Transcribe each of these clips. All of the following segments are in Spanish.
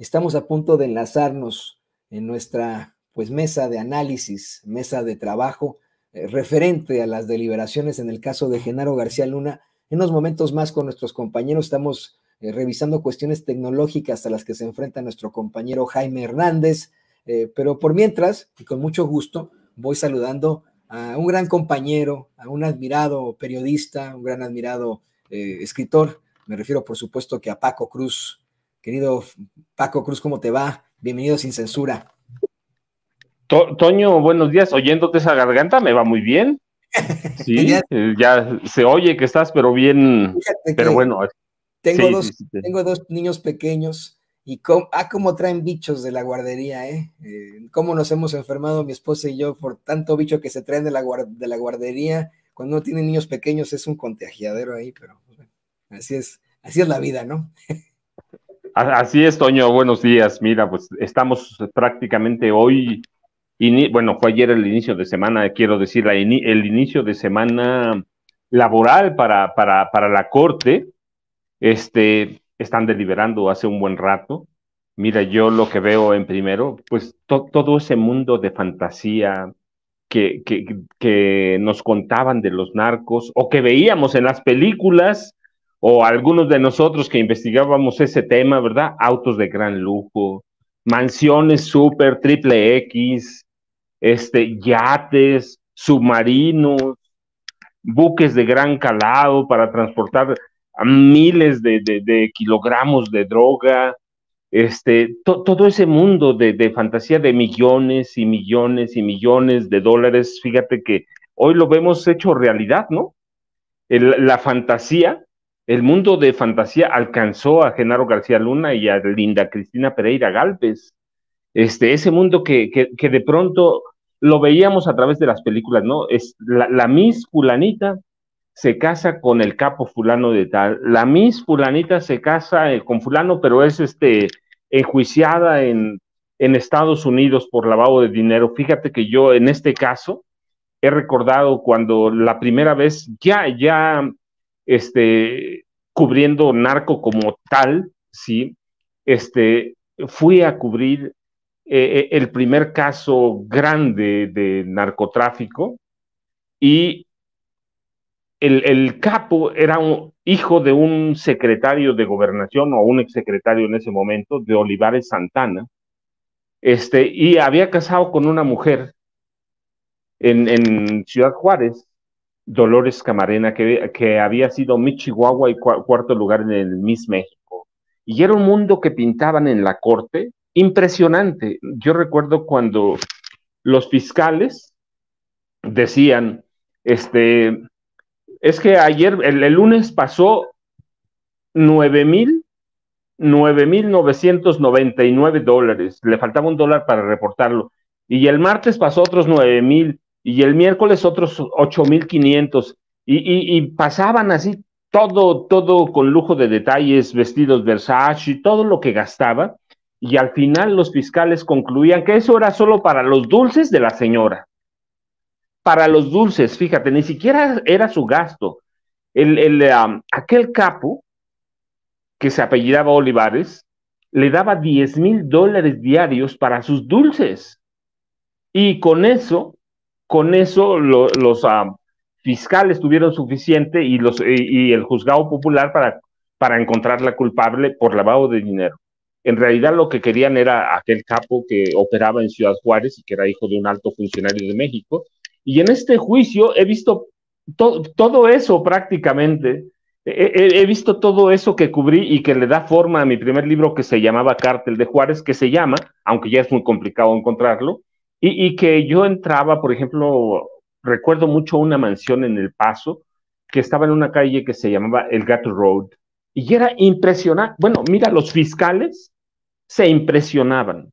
Estamos a punto de enlazarnos en nuestra pues mesa de análisis, mesa de trabajo eh, referente a las deliberaciones en el caso de Genaro García Luna. En unos momentos más con nuestros compañeros estamos eh, revisando cuestiones tecnológicas a las que se enfrenta nuestro compañero Jaime Hernández, eh, pero por mientras y con mucho gusto voy saludando a un gran compañero, a un admirado periodista, un gran admirado escritor. Me refiero, por supuesto, que a Paco Cruz. Querido Paco Cruz, ¿cómo te va? Bienvenido sin censura. Toño, buenos días. Oyéndote esa garganta, me va muy bien. Sí, eh, ya, se oye que estás, pero bien. Pero bueno. Eh, tengo, dos, tengo dos niños pequeños y ah, cómo traen bichos de la guardería, eh, ¿eh? Cómo nos hemos enfermado mi esposa y yo por tanto bicho que se traen de la, de la guardería. Cuando uno tiene niños pequeños es un contagiadero ahí, pero pues, así es, así es la vida, ¿no? Así es, Toño, buenos días. Mira, pues estamos prácticamente hoy, bueno, fue ayer el inicio de semana, quiero decir, el inicio de semana laboral para, para, la Corte. Este, están deliberando hace un buen rato. Mira, yo lo que veo en primero, pues todo ese mundo de fantasía que, que, que nos contaban de los narcos o que veíamos en las películas, o algunos de nosotros que investigábamos ese tema, ¿verdad? Autos de gran lujo, mansiones super triple X, este, yates, submarinos, buques de gran calado para transportar miles de, kilogramos de droga, este, todo ese mundo de, fantasía de millones y millones y millones de dólares, fíjate que hoy lo vemos hecho realidad, ¿no? la fantasía el mundo de fantasía alcanzó a Genaro García Luna y a Linda Cristina Pereira Galvez. Este, ese mundo que, que, de pronto lo veíamos a través de las películas, ¿no? Es la, Miss Fulanita se casa con el capo fulano de tal, la Miss Fulanita se casa eh, con fulano, pero es este enjuiciada en, en Estados Unidos por lavado de dinero. Fíjate que yo en este caso he recordado cuando la primera vez, ya, ya este, cubriendo narco como tal, ¿sí? Este, fui a cubrir eh, eh, el primer caso grande de narcotráfico y el, capo era un hijo de un secretario de gobernación o un exsecretario en ese momento, de Olivares Santana, este, y había casado con una mujer en Ciudad Juárez, Dolores Camarena, que, había sido mi Chihuahua y cuarto lugar en el Miss México. Y era un mundo que pintaban en la corte impresionante. Yo recuerdo cuando los fiscales decían, este, es que ayer, el, lunes pasó mil nueve dólares, le faltaba un dólar para reportarlo, y el martes pasó otros mil y el miércoles otros 8.500 y, y, y pasaban así todo, todo con lujo de detalles, vestidos Versace, todo lo que gastaba y al final los fiscales concluían que eso era solo para los dulces de la señora. Para los dulces, fíjate, ni siquiera era su gasto. El, aquel capo que se apellidaba Olivares le daba 10 mil dólares diarios para sus dulces. Y con eso con eso los ah, fiscales tuvieron suficiente y, los, y, el juzgado popular para, para encontrarla culpable por lavado de dinero. En realidad lo que querían era aquel capo que operaba en Ciudad Juárez y que era hijo de un alto funcionario de México. Y en este juicio he visto todo eso prácticamente. He, he, visto todo eso que cubrí y que le da forma a mi primer libro que se llamaba Cártel de Juárez, que se llama, aunque ya es muy complicado encontrarlo, y, que yo entraba, por ejemplo, recuerdo mucho una mansión en El Paso que estaba en una calle que se llamaba El Gato Road. Y era impresionante. Bueno, mira, los fiscales se impresionaban,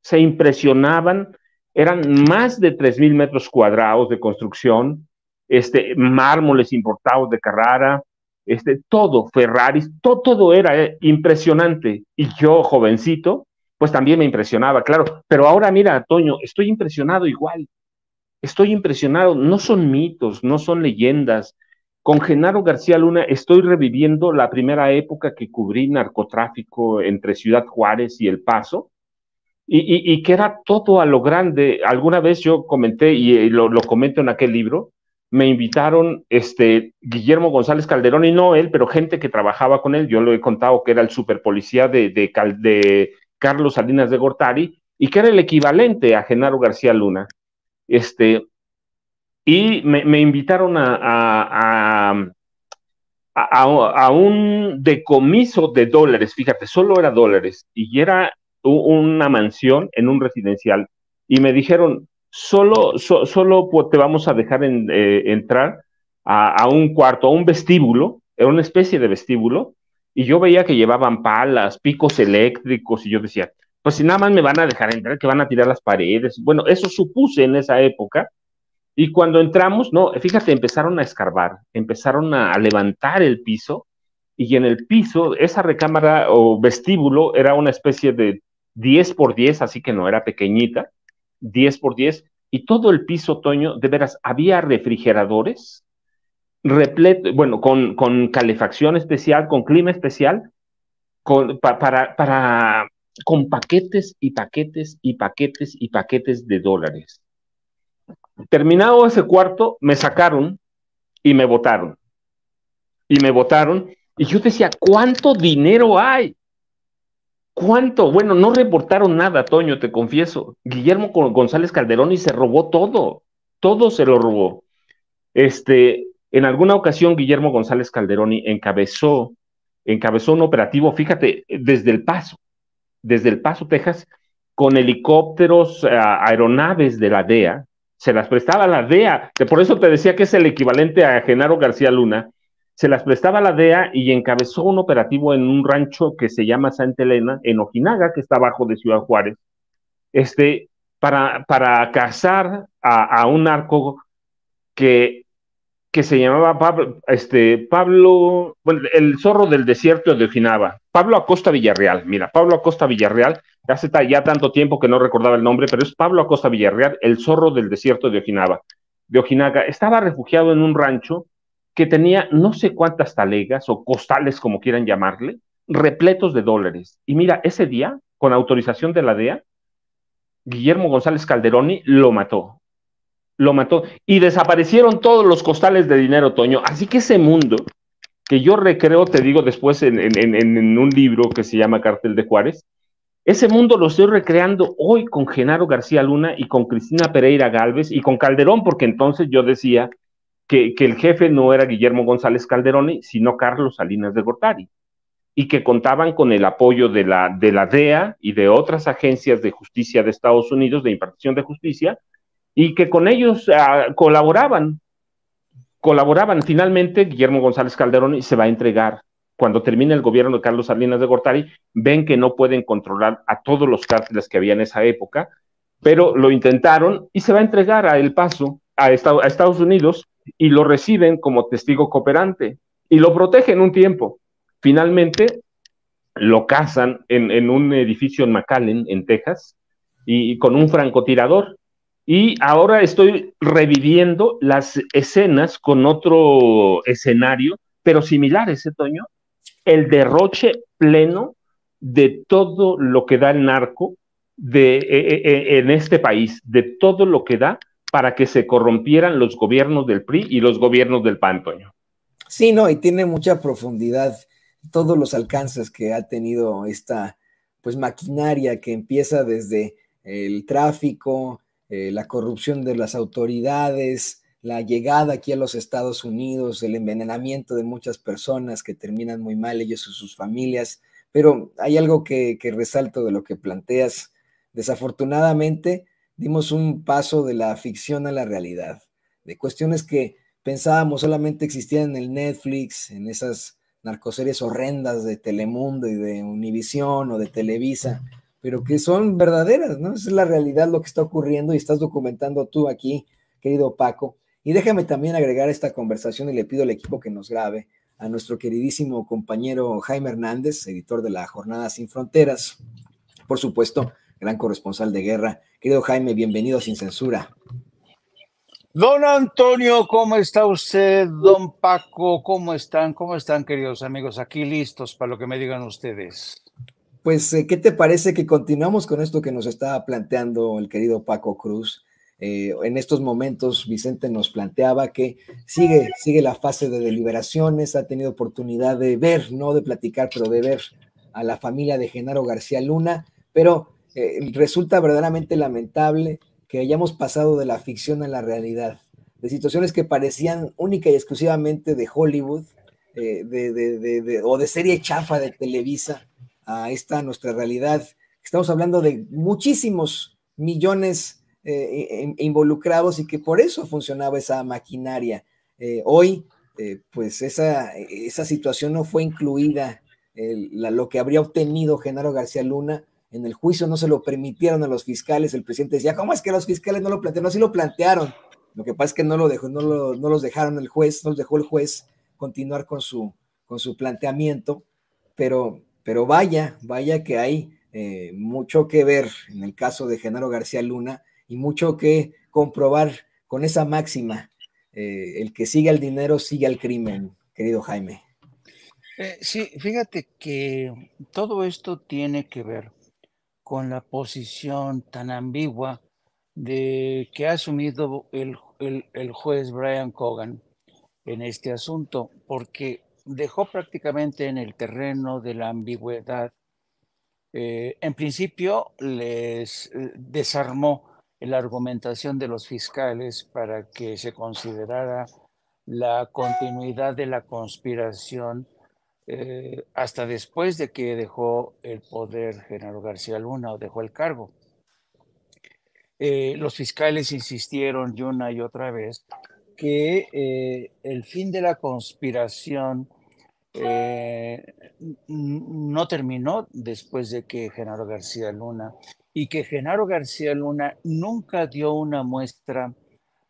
se impresionaban. Eran más de 3.000 metros cuadrados de construcción, este, mármoles importados de Carrara, este, todo, Ferraris, todo, todo era eh, impresionante. Y yo, jovencito, pues también me impresionaba, claro. Pero ahora mira, Toño, estoy impresionado igual. Estoy impresionado. No son mitos, no son leyendas. Con Genaro García Luna estoy reviviendo la primera época que cubrí narcotráfico entre Ciudad Juárez y El Paso. Y, que era todo a lo grande. Alguna vez yo comenté, y lo, comento en aquel libro, me invitaron este Guillermo González Calderón y no él, pero gente que trabajaba con él. Yo lo he contado que era el super de, de, de Carlos Salinas de Gortari, y que era el equivalente a Genaro García Luna. Este, y me, invitaron a, a, un decomiso de dólares, fíjate, solo era dólares, y era una mansión en un residencial, y me dijeron, solo, solo te vamos a dejar eh, entrar a, un cuarto, a un vestíbulo, era una especie de vestíbulo, y yo veía que llevaban palas, picos eléctricos, y yo decía, pues si nada más me van a dejar entrar, que van a tirar las paredes. Bueno, eso supuse en esa época. Y cuando entramos, no, fíjate, empezaron a escarbar, empezaron a, levantar el piso y en el piso, esa recámara o vestíbulo era una especie de 10 por 10, así que no era pequeñita, 10 por 10, y todo el piso, Toño, de veras, había refrigeradores repleto, bueno, con, con calefacción especial, con clima especial, con, para, para, con paquetes y paquetes y paquetes y paquetes de dólares. Terminado ese cuarto, me sacaron y me votaron. Y me votaron. Y yo decía, ¿cuánto dinero hay? ¿Cuánto? Bueno, no reportaron nada, Toño, te confieso. Guillermo González Calderón y se robó todo. Todo se lo robó. Este, en alguna ocasión, Guillermo González Calderoni encabezó, encabezó un operativo, fíjate, desde El Paso, desde El Paso, Texas, con helicópteros, eh, aeronaves de la DEA, se las prestaba la DEA, por eso te decía que es el equivalente a Genaro García Luna, se las prestaba la DEA y encabezó un operativo en un rancho que se llama Santa Elena, en Ojinaga, que está abajo de Ciudad Juárez, este, para, para cazar a, a un arco que que se llamaba Pablo, este, Pablo, bueno, el zorro del desierto de Ojinaba, Pablo Acosta Villarreal, mira, Pablo Acosta Villarreal, hace ya tanto tiempo que no recordaba el nombre, pero es Pablo Acosta Villarreal, el zorro del desierto de Ojinaba, de Ojinaga, estaba refugiado en un rancho que tenía no sé cuántas talegas o costales, como quieran llamarle, repletos de dólares. Y mira, ese día, con autorización de la DEA, Guillermo González Calderoni lo mató lo mató y desaparecieron todos los costales de dinero, Toño. Así que ese mundo que yo recreo, te digo después en, un libro que se llama Cartel de Juárez, ese mundo lo estoy recreando hoy con Genaro García Luna y con Cristina Pereira Galvez y con Calderón, porque entonces yo decía que, el jefe no era Guillermo González Calderón, sino Carlos Salinas de Gortari, y que contaban con el apoyo de la, de la DEA y de otras agencias de justicia de Estados Unidos, de impartición de justicia, y que con ellos ah, colaboraban. Colaboraban. Finalmente, Guillermo González Calderón y se va a entregar. Cuando termina el gobierno de Carlos Salinas de Gortari, ven que no pueden controlar a todos los cárteles que había en esa época, pero lo intentaron y se va a entregar a El Paso, a, a Estados Unidos, y lo reciben como testigo cooperante y lo protegen un tiempo. Finalmente, lo cazan en, un edificio en McAllen, en Texas, y con un francotirador y ahora estoy reviviendo las escenas con otro escenario, pero similar ese, ¿eh, Toño? El derroche pleno de todo lo que da el narco eh, eh, en este país, de todo lo que da para que se corrompieran los gobiernos del PRI y los gobiernos del PAN, Toño. Sí, no, y tiene mucha profundidad todos los alcances que ha tenido esta pues maquinaria que empieza desde el tráfico, eh, la corrupción de las autoridades, la llegada aquí a los Estados Unidos, el envenenamiento de muchas personas que terminan muy mal ellos y sus familias. Pero hay algo que, que resalto de lo que planteas. Desafortunadamente, dimos un paso de la ficción a la realidad, de cuestiones que pensábamos solamente existían en el Netflix, en esas narcoseries horrendas de Telemundo y de Univisión o de Televisa pero que son verdaderas, ¿no? Esa es la realidad lo que está ocurriendo y estás documentando tú aquí, querido Paco. Y déjame también agregar esta conversación y le pido al equipo que nos grabe a nuestro queridísimo compañero Jaime Hernández, editor de la Jornada Sin Fronteras, por supuesto, gran corresponsal de guerra. Querido Jaime, bienvenido a Sin Censura. Don Antonio, ¿cómo está usted? Don Paco, ¿cómo están? ¿Cómo están, queridos amigos? Aquí listos para lo que me digan ustedes. Pues, eh, ¿qué te parece que continuamos con esto que nos estaba planteando el querido Paco Cruz? Eh, en estos momentos, Vicente nos planteaba que sigue, sigue la fase de deliberaciones, ha tenido oportunidad de ver, no de platicar, pero de ver a la familia de Genaro García Luna, pero eh, resulta verdaderamente lamentable que hayamos pasado de la ficción a la realidad, de situaciones que parecían única y exclusivamente de Hollywood de, de, de, o de serie chafa de Televisa a esta nuestra realidad. Estamos hablando de muchísimos millones eh, e, e, involucrados y que por eso funcionaba esa maquinaria. Eh, hoy, eh, pues esa, esa, situación no fue incluida, lo que habría obtenido Genaro García Luna en el juicio no se lo permitieron a los fiscales, el presidente decía, ¿cómo es que los fiscales no lo plantearon? si lo plantearon, lo que pasa es que no, lo dejó, no, no los dejaron el juez, no los dejó el juez continuar con su, con su planteamiento, pero pero vaya, vaya que hay eh, mucho que ver en el caso de Genaro García Luna y mucho que comprobar con esa máxima. Eh, el que sigue al dinero sigue al crimen, querido Jaime. Eh, sí, fíjate que todo esto tiene que ver con la posición tan ambigua de que ha asumido el, el juez Brian Cogan en este asunto, porque dejó prácticamente en el terreno de la ambigüedad. Eh, en principio les eh, desarmó la argumentación de los fiscales para que se considerara la continuidad de la conspiración eh, hasta después de que dejó el poder Genaro García Luna o dejó el cargo. los fiscales insistieron una y otra vez que eh, el fin de la conspiración eh, no terminó después de que Genaro García Luna y que Genaro García Luna nunca dio una muestra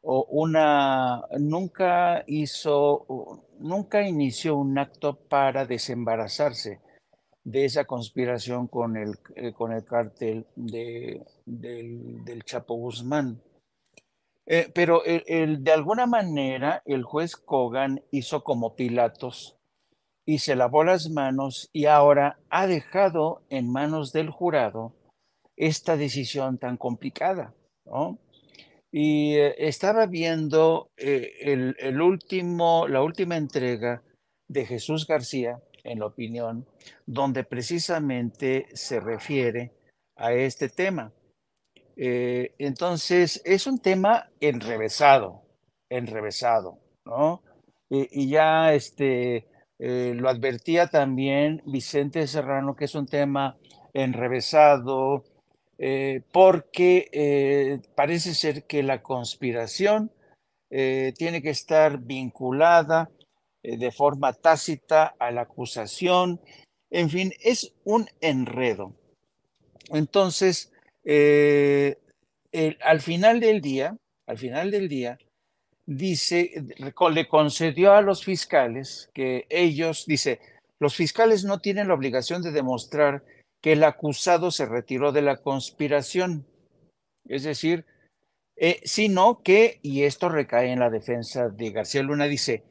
o una nunca hizo nunca inició un acto para desembarazarse de esa conspiración con el, eh, con el cártel de, del, del Chapo Guzmán. Eh, pero eh, de alguna manera el juez Kogan hizo como Pilatos y se lavó las manos y ahora ha dejado en manos del jurado esta decisión tan complicada. ¿no? Y eh, estaba viendo el, último, la última entrega de Jesús García, en la opinión, donde precisamente se refiere a este tema. Eh, entonces, es un tema enrevesado, enrevesado, ¿no? y ya este, eh, lo advertía también Vicente Serrano, que es un tema enrevesado, eh, porque parece ser que la conspiración tiene que estar vinculada de forma tácita a la acusación, en fin, es un enredo. Entonces, eh, al final del día, al final del día, dice, le concedió a los fiscales que ellos, dice, los fiscales no tienen la obligación de demostrar que el acusado se retiró de la conspiración. Es decir, eh, sino que, y esto recae en la defensa de García Luna, dice,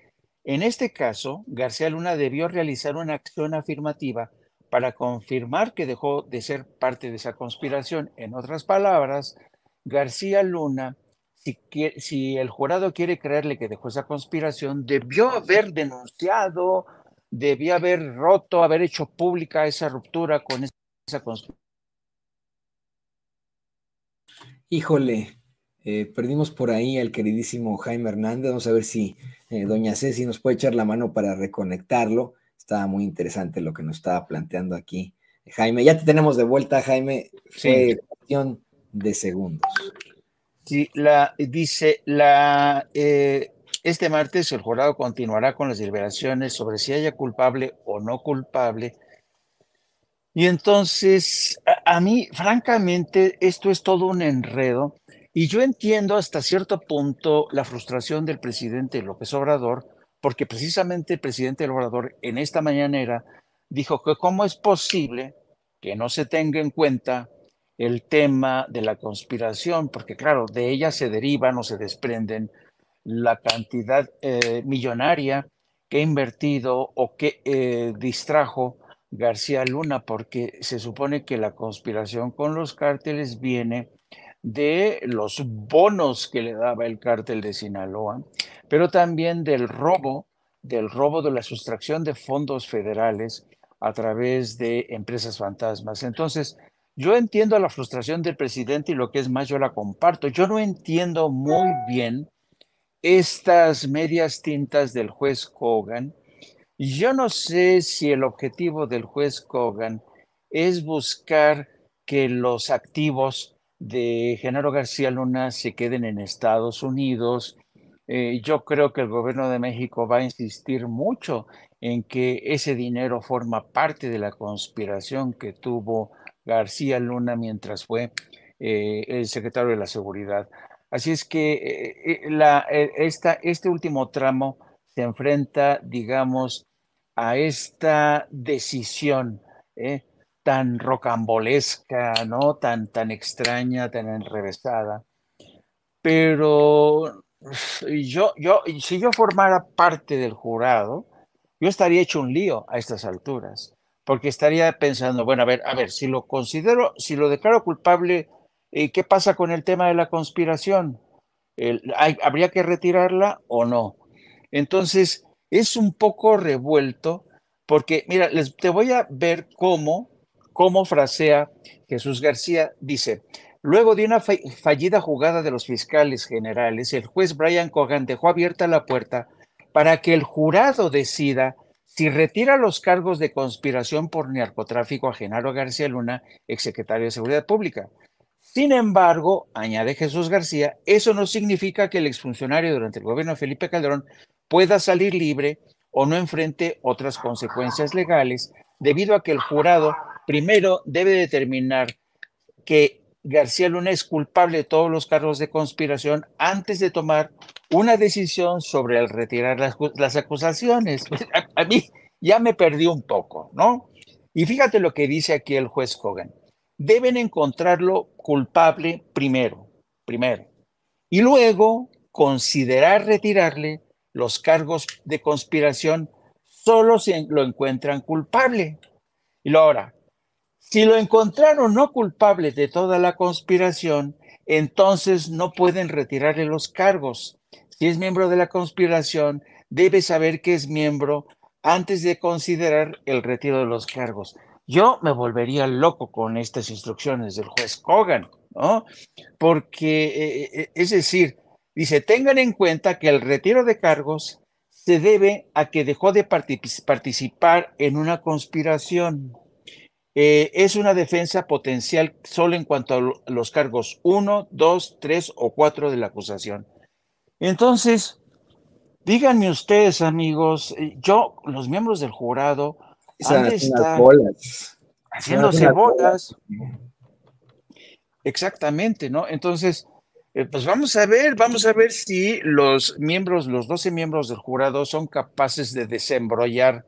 en este caso, García Luna debió realizar una acción afirmativa para confirmar que dejó de ser parte de esa conspiración. En otras palabras, García Luna, si, el jurado quiere creerle que dejó esa conspiración, debió haber denunciado, debía haber roto, haber hecho pública esa ruptura con esa conspiración. Híjole, eh, perdimos por ahí al queridísimo Jaime Hernández. Vamos a ver si eh, doña Ceci nos puede echar la mano para reconectarlo. Estaba muy interesante lo que nos estaba planteando aquí Jaime. Ya te tenemos de vuelta, Jaime. sí. cuestión de segundos. Sí, la, dice la. Eh, este martes el jurado continuará con las deliberaciones sobre si haya culpable o no culpable. Y entonces, a mí, francamente, esto es todo un enredo. Y yo entiendo hasta cierto punto la frustración del presidente López Obrador, porque precisamente el presidente del Obrador en esta mañanera dijo que cómo es posible que no se tenga en cuenta el tema de la conspiración, porque claro, de ella se derivan o se desprenden la cantidad eh, millonaria que ha invertido o que eh, distrajo García Luna, porque se supone que la conspiración con los cárteles viene de los bonos que le daba el cártel de Sinaloa, pero también del robo, del robo de la sustracción de fondos federales a través de empresas fantasmas. Entonces, yo entiendo la frustración del presidente y lo que es más, yo la comparto. Yo no entiendo muy bien estas medias tintas del juez Kogan. Yo no sé si el objetivo del juez Kogan es buscar que los activos de Genaro García Luna se queden en Estados Unidos. Eh, yo creo que el gobierno de México va a insistir mucho en que ese dinero forma parte de la conspiración que tuvo García Luna mientras fue eh, el secretario de la Seguridad. Así es que eh, la, esta, este último tramo se enfrenta, digamos, a esta decisión eh, tan rocambolesca, ¿no? Tan, tan extraña, tan enrevesada. Pero yo, yo, si yo formara parte del jurado, yo estaría hecho un lío a estas alturas, porque estaría pensando, bueno, a ver, a ver, si lo considero, si lo declaro culpable, eh, ¿qué pasa con el tema de la conspiración? ¿Habría que retirarla o no? Entonces, es un poco revuelto, porque, mira, les, te voy a ver cómo cómo frasea Jesús García, dice, luego de una fallida jugada de los fiscales generales, el juez Brian Cogan dejó abierta la puerta para que el jurado decida si retira los cargos de conspiración por narcotráfico a Genaro García Luna, exsecretario de Seguridad Pública. Sin embargo, añade Jesús García, eso no significa que el exfuncionario durante el gobierno de Felipe Calderón pueda salir libre o no enfrente otras consecuencias legales, debido a que el jurado primero debe determinar que García Luna es culpable de todos los cargos de conspiración antes de tomar una decisión sobre el retirar las, acusaciones. A, mí ya me perdí un poco, ¿no? Y fíjate lo que dice aquí el juez Hogan. Deben encontrarlo culpable primero, primero, y luego considerar retirarle los cargos de conspiración solo si lo encuentran culpable. Y ahora, si lo encontraron no culpable de toda la conspiración, entonces no pueden retirarle los cargos. Si es miembro de la conspiración, debe saber que es miembro antes de considerar el retiro de los cargos. Yo me volvería loco con estas instrucciones del juez Kogan, ¿no? Porque, eh, eh, eh, es decir, dice, tengan en cuenta que el retiro de cargos se debe a que dejó de participar en una conspiración. Eh, es una defensa potencial solo en cuanto a los cargos 1, 2, 3 o 4 de la acusación. Entonces, díganme ustedes, amigos, eh, yo, los miembros del jurado, han haciéndose bolas. Exactamente, ¿no? Entonces, eh, pues vamos a ver, vamos a ver si los miembros, los 12 miembros del jurado son capaces de desembrollar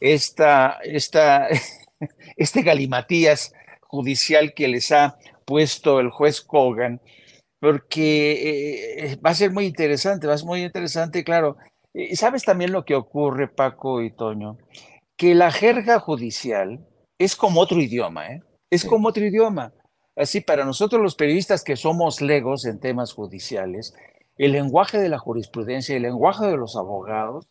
esta, esta, este galimatías judicial que les ha puesto el juez Kogan, porque eh, eh, va a ser muy interesante, va a ser muy interesante, claro. Eh, ¿Sabes también lo que ocurre, Paco y Toño? Que la jerga judicial es como otro idioma, Es como otro idioma. Así, para nosotros los periodistas que somos legos en temas judiciales, el lenguaje de la jurisprudencia, el lenguaje de los abogados,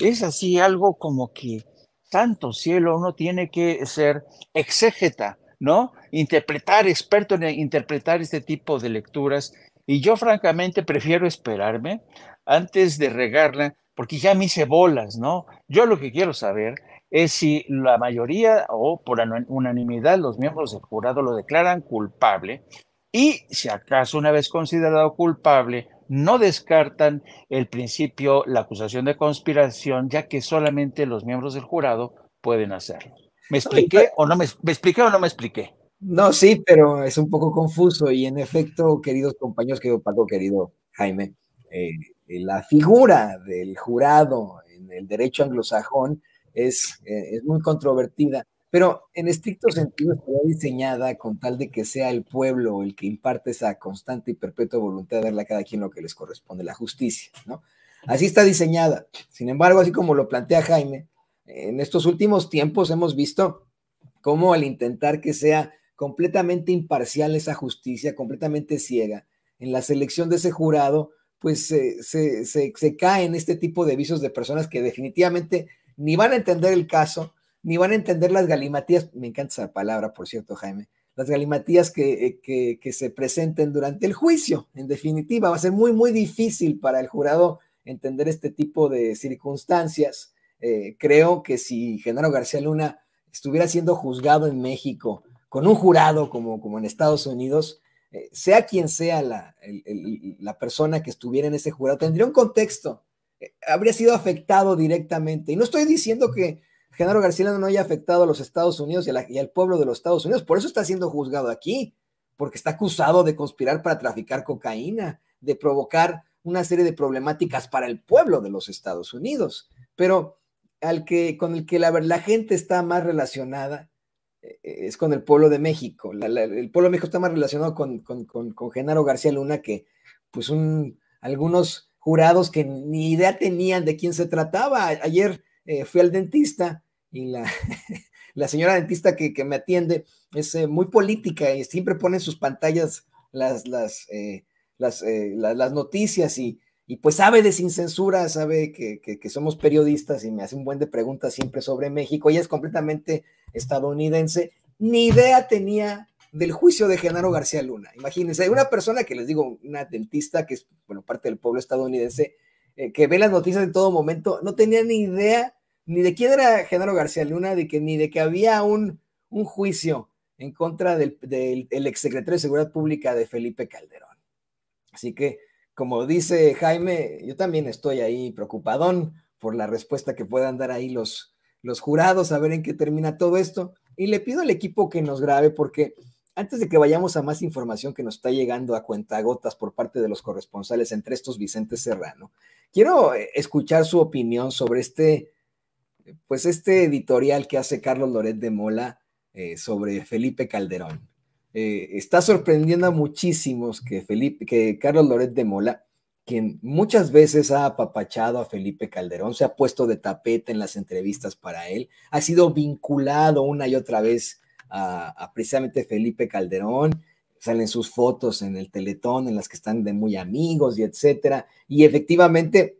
es así algo como que tanto cielo, uno tiene que ser exégeta, ¿no? Interpretar, experto en interpretar este tipo de lecturas. Y yo francamente prefiero esperarme antes de regarla, porque ya me hice bolas, ¿no? Yo lo que quiero saber es si la mayoría o por unanimidad los miembros del jurado lo declaran culpable y si acaso una vez considerado culpable no descartan el principio, la acusación de conspiración, ya que solamente los miembros del jurado pueden hacerlo. ¿Me expliqué o no me, expliqué no me expliqué? No, sí, pero es un poco confuso y en efecto, queridos compañeros, querido Paco, querido Jaime, eh, la figura del jurado en el derecho anglosajón es, eh, es muy controvertida pero en estricto sentido está diseñada con tal de que sea el pueblo el que imparte esa constante y perpetua voluntad de darle a cada quien lo que les corresponde, la justicia, ¿no? Así está diseñada. Sin embargo, así como lo plantea Jaime, en estos últimos tiempos hemos visto cómo al intentar que sea completamente imparcial esa justicia, completamente ciega, en la selección de ese jurado, pues eh, se, cae en caen este tipo de visos de personas que definitivamente ni van a entender el caso, ni van a entender las galimatías, me encanta esa palabra, por cierto, Jaime, las galimatías eh, que, que, se presenten durante el juicio. En definitiva, va a ser muy, muy difícil para el jurado entender este tipo de circunstancias. Eh, creo que si Genaro García Luna estuviera siendo juzgado en México con un jurado como, como en Estados Unidos, eh, sea quien sea la, la persona que estuviera en ese jurado, tendría un contexto, habría sido afectado directamente. Y no estoy diciendo que Genaro García Luna no haya afectado a los Estados Unidos y, al pueblo de los Estados Unidos. Por eso está siendo juzgado aquí, porque está acusado de conspirar para traficar cocaína, de provocar una serie de problemáticas para el pueblo de los Estados Unidos. Pero al que, con el que la, gente está más relacionada eh, es con el pueblo de México. el pueblo de México está más relacionado con, Genaro García Luna que pues algunos jurados que ni idea tenían de quién se trataba. Ayer eh, fui al dentista y la, la señora dentista que, me atiende es eh, muy política y siempre pone en sus pantallas las, las, eh, eh, las, noticias y, y, pues sabe de sin censura, sabe que, somos periodistas y me hace un buen de preguntas siempre sobre México. Ella es completamente estadounidense. Ni idea tenía del juicio de Genaro García Luna. Imagínense, una persona que les digo, una dentista que es, bueno, parte del pueblo estadounidense, que ve las noticias en todo momento, no tenía ni idea ni de quién era Genaro García Luna, de que, ni de que había un, un juicio en contra del, del, secretario exsecretario de Seguridad Pública de Felipe Calderón. Así que, como dice Jaime, yo también estoy ahí preocupadón por la respuesta que puedan dar ahí los, los jurados, a ver en qué termina todo esto. Y le pido al equipo que nos grabe porque antes de que vayamos a más información que nos está llegando a cuentagotas por parte de los corresponsales, entre estos Vicente Serrano, quiero eh, escuchar su opinión sobre este pues este editorial que hace Carlos Loret de Mola eh, sobre Felipe Calderón. Eh, está sorprendiendo a muchísimos que, Felipe, que Carlos Loret de Mola, quien muchas veces ha apapachado a Felipe Calderón, se ha puesto de tapete en las entrevistas para él, ha sido vinculado una y otra vez a, precisamente Felipe Calderón, salen sus fotos en el teletón en las que están de muy amigos y etcétera, y efectivamente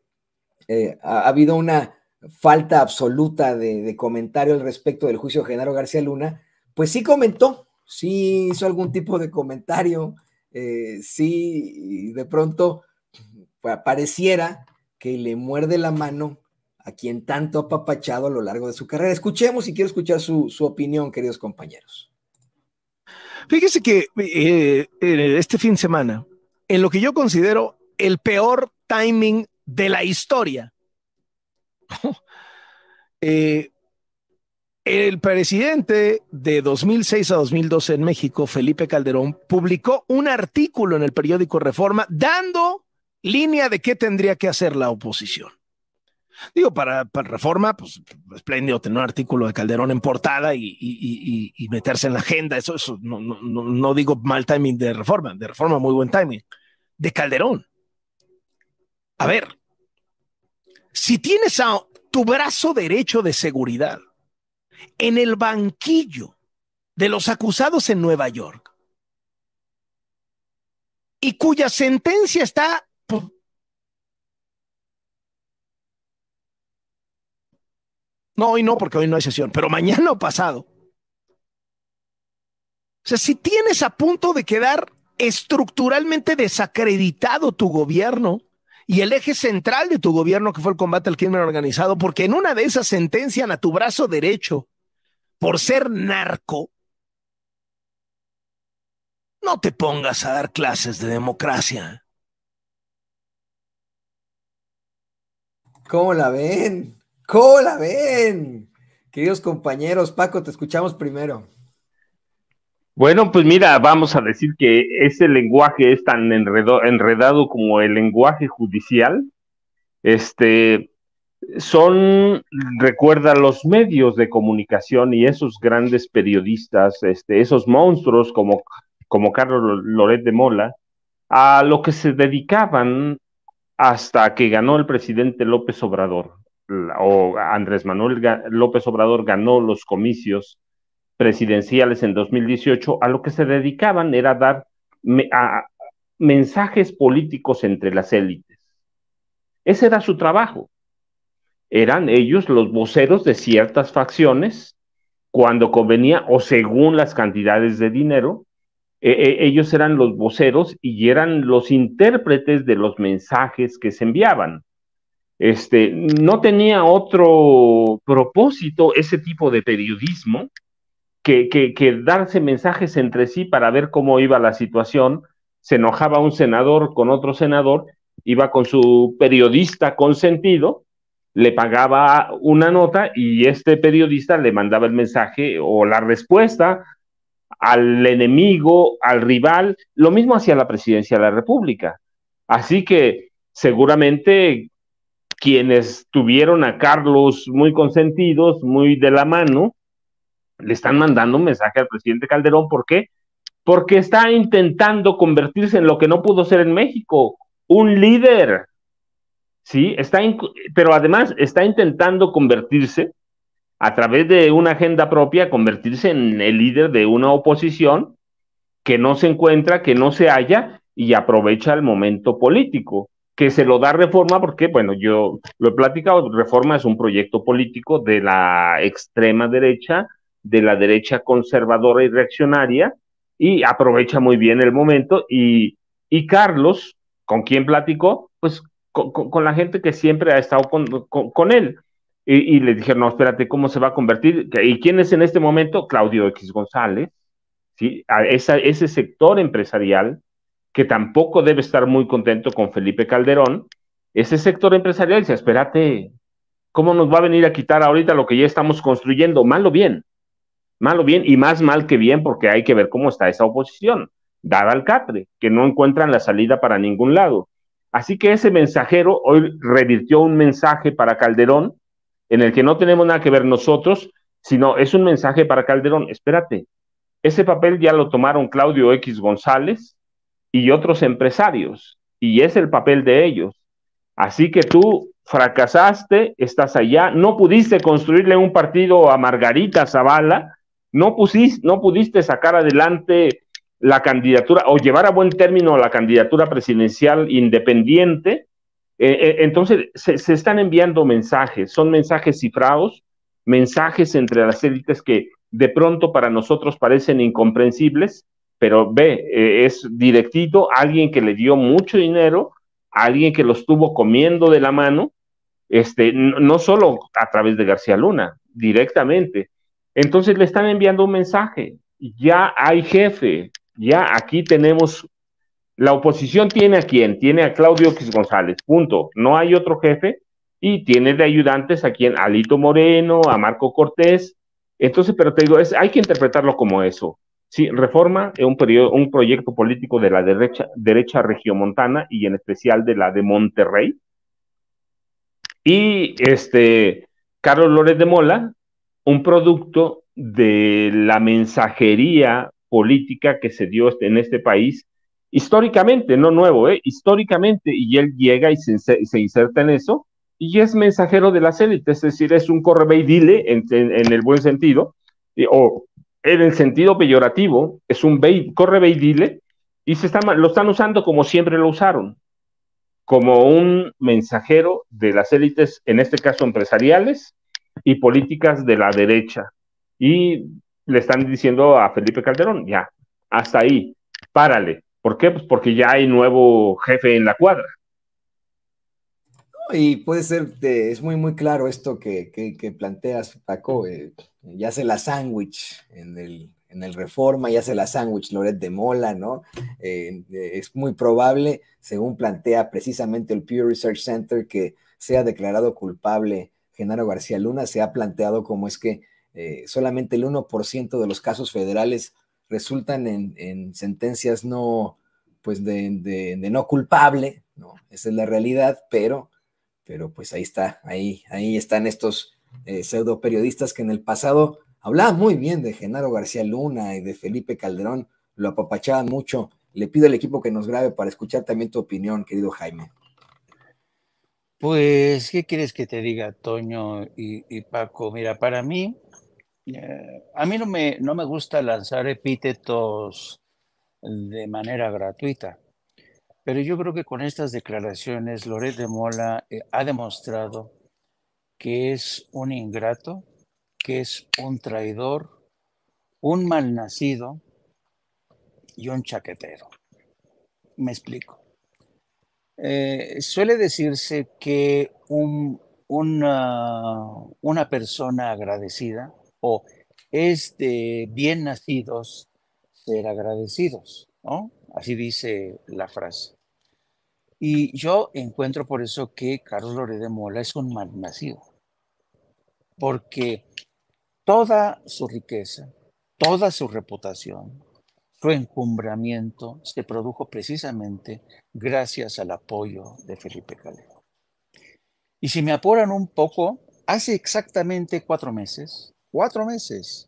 eh, ha habido una falta absoluta de, comentario al respecto del juicio de Genaro García Luna, pues sí comentó, sí hizo algún tipo de comentario, eh, sí de pronto pareciera que le muerde la mano a quien tanto ha papachado a lo largo de su carrera. Escuchemos y quiero escuchar su, opinión, queridos compañeros. Fíjese que eh, este fin de semana, en lo que yo considero el peor timing de la historia, eh, el presidente de 2006 a 2012 en México, Felipe Calderón, publicó un artículo en el periódico Reforma dando línea de qué tendría que hacer la oposición. Digo, para, Reforma, pues espléndido tener un artículo de Calderón en portada y, meterse en la agenda. Eso, no digo mal timing de Reforma, de Reforma muy buen timing. De Calderón. A ver, si tienes a tu brazo derecho de seguridad en el banquillo de los acusados en Nueva York y cuya sentencia está No, hoy no, porque hoy no hay sesión, pero mañana o pasado. O sea, si tienes a punto de quedar estructuralmente desacreditado tu gobierno, y el eje central de tu gobierno, que fue el combate al crimen organizado, porque en una de esas sentencian a tu brazo derecho por ser narco, no te pongas a dar clases de democracia. ¿Cómo la ven? ¿Cómo la ven? Queridos compañeros, Paco, te escuchamos primero. Bueno, pues mira, vamos a decir que ese lenguaje es tan enredado como el lenguaje judicial. Este son, recuerda, los medios de comunicación y esos grandes periodistas, este, esos monstruos como, como Carlos Loret de Mola, a lo que se dedicaban hasta que ganó el presidente López Obrador, o Andrés Manuel López Obrador ganó los comicios presidenciales en 2018, a lo que se dedicaban era dar mensajes políticos entre las élites. Ese era su trabajo. Eran ellos los voceros de ciertas facciones cuando convenía o según las cantidades de dinero. E, e, ellos eran los voceros y eran los intérpretes de los mensajes que se enviaban. Este, no tenía otro propósito ese tipo de periodismo que, darse mensajes entre sí para ver cómo iba la situación. Se enojaba un senador con otro senador, iba con su periodista consentido, le pagaba una nota y este periodista le mandaba el mensaje o la respuesta al enemigo, al rival, lo mismo hacía la presidencia de la República. Así que seguramente quienes tuvieron a Carlos muy consentidos, muy de la mano, le están mandando un mensaje al presidente Calderón. ¿Por qué? Porque está intentando convertirse en lo que no pudo ser en México, un líder. Sí, está, pero además está intentando convertirse a través de una agenda propia, convertirse en el líder de una oposición que no se encuentra, que no se halla y aprovecha el momento político, que se lo da reforma porque, bueno, yo lo he platicado, reforma es un proyecto político de la extrema derecha de la derecha conservadora y reaccionaria y aprovecha muy bien el momento. Y, Carlos, ¿con quién platicó? Pues con, la gente que siempre ha estado con, él. Y, le dijeron, no, espérate, ¿cómo se va a convertir? ¿Y quién es en este momento? Claudio X González, ese sector empresarial que tampoco debe estar muy contento con Felipe Calderón, ese sector empresarial dice, espérate, ¿cómo nos va a venir a quitar ahorita lo que ya estamos construyendo? Mal o bien mal o bien, y más mal que bien, porque hay que ver cómo está esa oposición, dada al Catre, que no encuentran la salida para ningún lado. Así que ese mensajero hoy revirtió un mensaje para Calderón, en el que no tenemos nada que ver nosotros, sino es un mensaje para Calderón. Espérate, ese papel ya lo tomaron Claudio X González y otros empresarios, y es el papel de ellos. Así que tú fracasaste, estás allá, no pudiste construirle un partido a Margarita Zavala, no, pusiste, no pudiste sacar adelante la candidatura o llevar a buen término la candidatura presidencial independiente, eh, eh, entonces se, están enviando mensajes, son mensajes cifrados, mensajes entre las élites que de pronto para nosotros parecen incomprensibles, pero ve, eh, es directito alguien que le dio mucho dinero, alguien que lo estuvo comiendo de la mano, este, no solo a través de García Luna, directamente. Entonces le están enviando un mensaje, ya hay jefe, ya aquí tenemos, la oposición tiene a quién, tiene a Claudio X González, punto, no hay otro jefe y tiene de ayudantes a quien, a Lito Moreno, a Marco Cortés, entonces, pero te digo, es, hay que interpretarlo como eso. Sí, reforma es un, periodo, un proyecto político de la derecha, derecha regiomontana y en especial de la de Monterrey. Y este, Carlos Lórez de Mola un producto de la mensajería política que se dio este, en este país históricamente, no nuevo, ¿eh? históricamente, y él llega y se, inserta en eso, y es mensajero de las élites, es decir, es un correveidile en, en, el buen sentido, o en el sentido peyorativo, es un correveidile, y se está, lo están usando como siempre lo usaron, como un mensajero de las élites, en este caso empresariales, y políticas de la derecha. Y le están diciendo a Felipe Calderón, ya, hasta ahí, párale. ¿Por qué? Pues porque ya hay nuevo jefe en la cuadra. Y puede ser, es muy, muy claro esto que, planteas, Paco. Eh, ya se la sándwich en el, Reforma, ya se la sándwich Loret de Mola, ¿no? Eh, eh, es muy probable, según plantea precisamente el Pew Research Center, que sea declarado culpable Genaro García Luna, se ha planteado cómo es que eh, solamente el 1% de los casos federales resultan en, sentencias no, pues de, no culpable, ¿no? Esa es la realidad, pero, pero pues ahí está, ahí, ahí están estos eh, pseudo periodistas que en el pasado hablaban muy bien de Genaro García Luna y de Felipe Calderón, lo apapachaban mucho. Le pido al equipo que nos grabe para escuchar también tu opinión, querido Jaime. Pues, ¿qué quieres que te diga, Toño y, Paco? Mira, para mí, eh, a mí no me, no me gusta lanzar epítetos de manera gratuita, pero yo creo que con estas declaraciones, Loret de Mola eh, ha demostrado que es un ingrato, que es un traidor, un malnacido y un chaquetero. Me explico. Eh, suele decirse que una, persona agradecida o es de bien nacidos ser agradecidos, ¿no? Así dice la frase. Y yo encuentro por eso que Carlos Loré de Mola es un mal nacido, porque toda su riqueza, toda su reputación, encumbramiento se produjo precisamente gracias al apoyo de Felipe Calderón. Y si me apuran un poco, hace exactamente cuatro meses, cuatro meses,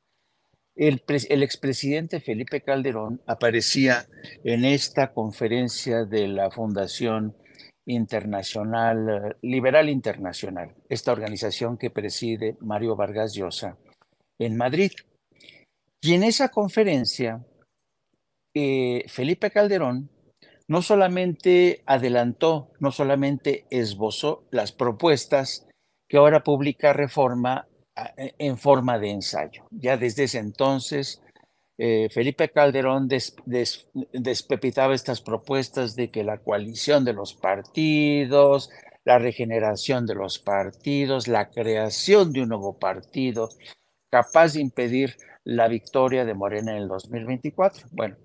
el, el, expresidente Felipe Calderón aparecía en esta conferencia de la Fundación Internacional, Liberal Internacional, esta organización que preside Mario Vargas Llosa en Madrid. Y en esa conferencia, eh, Felipe Calderón no solamente adelantó, no solamente esbozó las propuestas que ahora publica Reforma ah, e, en forma de ensayo. Ya desde ese entonces, eh, Felipe Calderón despepitaba estas propuestas de que la coalición de los partidos, la regeneración de los partidos, la creación de un nuevo partido capaz de impedir la victoria de Morena en el 2024. Bueno,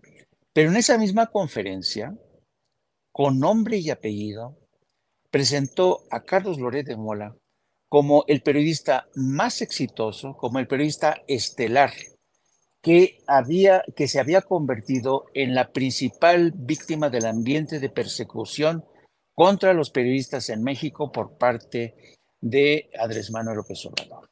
pero en esa misma conferencia, con nombre y apellido, presentó a Carlos Loret de Mola como el periodista más exitoso, como el periodista estelar que, había, que se había convertido en la principal víctima del ambiente de persecución contra los periodistas en México por parte de Andrés Manuel López Obrador.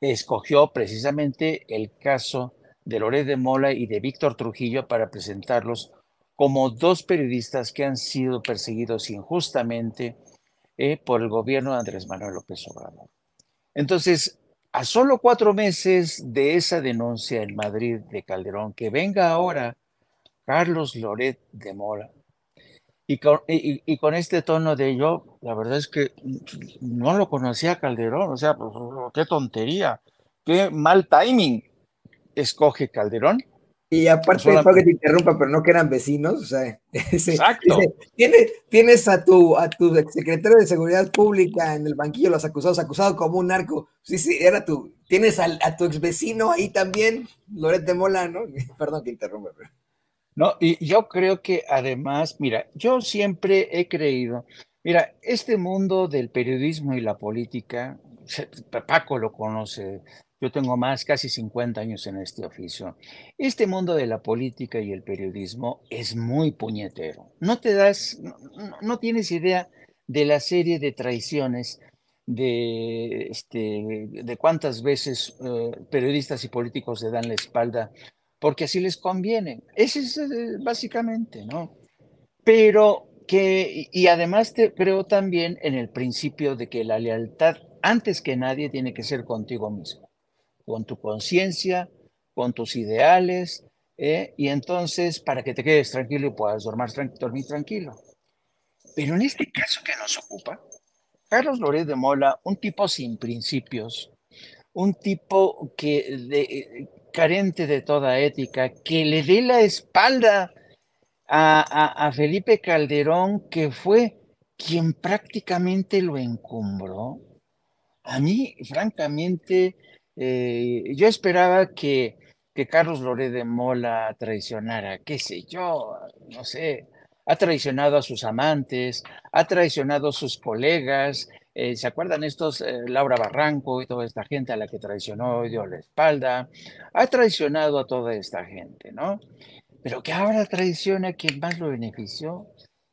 Escogió precisamente el caso de Loret de Mola y de Víctor Trujillo para presentarlos como dos periodistas que han sido perseguidos injustamente eh, por el gobierno de Andrés Manuel López Obrador. Entonces, a solo cuatro meses de esa denuncia en Madrid de Calderón, que venga ahora Carlos Loret de Mola. Y con, este tono de yo, la verdad es que no lo conocía Calderón, o sea, pues, qué tontería, qué mal timing escoge Calderón. Y aparte, no que te interrumpa, pero no que eran vecinos, o Exacto. tienes, a tu a tu secretario de Seguridad Pública en el banquillo, los acusados, acusado como un narco. Sí, sí, era tu, tienes a tu ex vecino ahí también, Loret Mola, ¿no? Perdón que interrumpa. No, y yo creo que además, mira, yo siempre he creído, mira, este mundo del periodismo y la política, Paco lo conoce yo tengo más, casi 50 años en este oficio. Este mundo de la política y el periodismo es muy puñetero. No te das, no, tienes idea de la serie de traiciones, de, este, de cuántas veces eh, periodistas y políticos se dan la espalda porque así les conviene. Ese es eh, básicamente, ¿no? Pero que, y además te, creo también en el principio de que la lealtad, antes que nadie, tiene que ser contigo mismo con tu conciencia, con tus ideales, ¿eh? y entonces para que te quedes tranquilo y puedas dormir, tranquilo. Pero en este caso que nos ocupa, Carlos Loret de Mola, un tipo sin principios, un tipo que carente de toda ética, que le dé la espalda a, a Felipe Calderón, que fue quien prácticamente lo encumbró, a mí francamente eh, yo esperaba que, que Carlos Loré de Mola traicionara, qué sé yo, no sé, ha traicionado a sus amantes, ha traicionado a sus colegas. Eh, ¿Se acuerdan estos? Eh, Laura Barranco y toda esta gente a la que traicionó y dio la espalda. Ha traicionado a toda esta gente, ¿no? Pero que ahora traiciona a quien más lo benefició.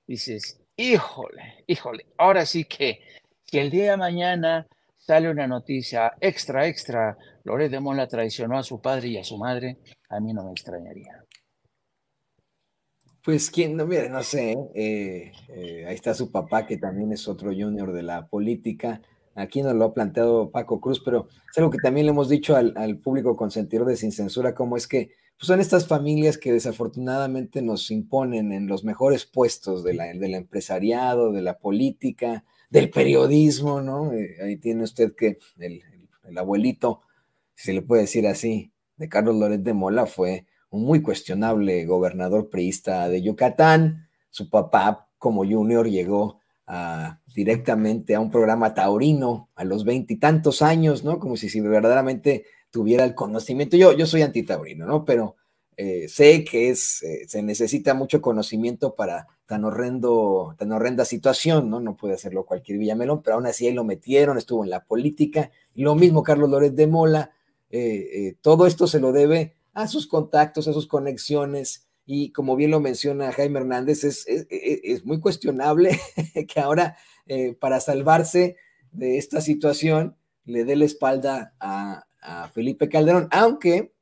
Dices, híjole, híjole, ahora sí que, si el día de mañana sale una noticia extra, extra, Loret de Mola traicionó a su padre y a su madre, a mí no me extrañaría. Pues quién, no, mire, no sé, eh, eh, ahí está su papá, que también es otro junior de la política. Aquí nos lo ha planteado Paco Cruz, pero es algo que también le hemos dicho al, al público consentidor de Sin Censura, como es que pues, son estas familias que desafortunadamente nos imponen en los mejores puestos del empresariado, de la política, del periodismo, ¿no? Eh, ahí tiene usted que el, abuelito, si se le puede decir así, de Carlos Loret de Mola fue un muy cuestionable gobernador priista de Yucatán. Su papá, como junior, llegó directamente a un programa taurino a los veintitantos años, ¿no? Como si, si verdaderamente tuviera el conocimiento. Yo, yo soy antitaurino, ¿no? Pero eh, sé que es, eh, se necesita mucho conocimiento para tan, horrendo, tan horrenda situación, ¿no? No puede hacerlo cualquier Villamelón, pero aún así ahí lo metieron, estuvo en la política. Lo mismo Carlos Lórez de Mola. Eh, todo esto se lo debe a sus contactos, a sus conexiones. Y como bien lo menciona Jaime Hernández, es, es, muy cuestionable que ahora, para salvarse de esta situación, le dé la espalda a Felipe Calderón, aunque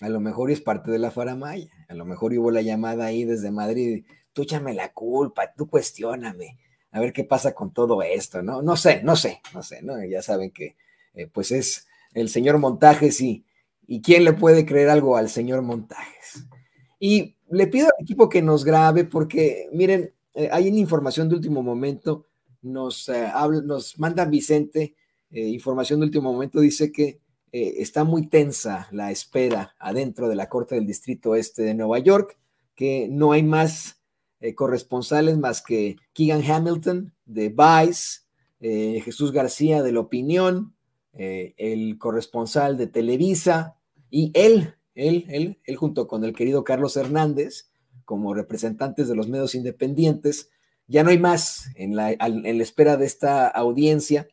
a lo mejor es parte de la faramaya, a lo mejor hubo la llamada ahí desde Madrid, tú échame la culpa, tú cuestióname, a ver qué pasa con todo esto, ¿no? No sé, no sé, no sé, ¿no? Ya saben que eh, pues es el señor Montajes y, y quién le puede creer algo al señor Montajes. Y le pido al equipo que nos grabe porque, miren, eh, hay una información de último momento, nos, eh, nos manda Vicente, información de último momento, dice que eh, está muy tensa la espera adentro de la Corte del Distrito Este de Nueva York, que no hay más eh, corresponsales más que Keegan Hamilton de Vice, eh, Jesús García de La Opinión, el corresponsal de Televisa y él, él, él, él junto con el querido Carlos Hernández, como representantes de los medios independientes, ya no hay más en la, en la espera de esta audiencia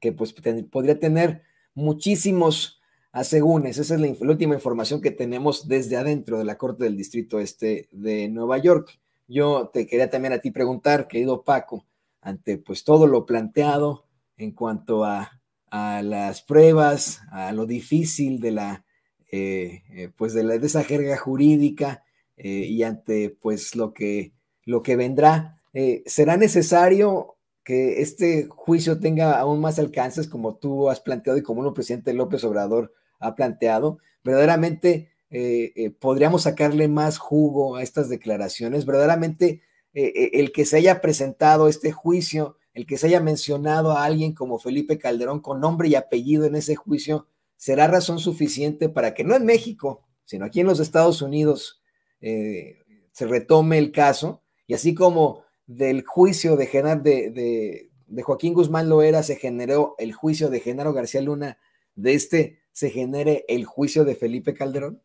que pues podría tener muchísimos asegúnes. Esa es la, última información que tenemos desde adentro de la Corte del Distrito Este de Nueva York. Yo te quería también a ti preguntar, querido Paco, ante pues todo lo planteado en cuanto a, las pruebas, a lo difícil de la, eh, eh, pues de, la, esa jerga jurídica eh, y ante pues lo que, lo que vendrá, ¿será necesario que este juicio tenga aún más alcances como tú has planteado y como el presidente López Obrador ha planteado. Verdaderamente eh, eh, podríamos sacarle más jugo a estas declaraciones. Verdaderamente eh, el que se haya presentado este juicio, el que se haya mencionado a alguien como Felipe Calderón con nombre y apellido en ese juicio, será razón suficiente para que no en México, sino aquí en los Estados Unidos, se retome el caso. Y así como del juicio de, Genar, de, Joaquín Guzmán Loera se generó el juicio de Genaro García Luna, de este se genere el juicio de Felipe Calderón?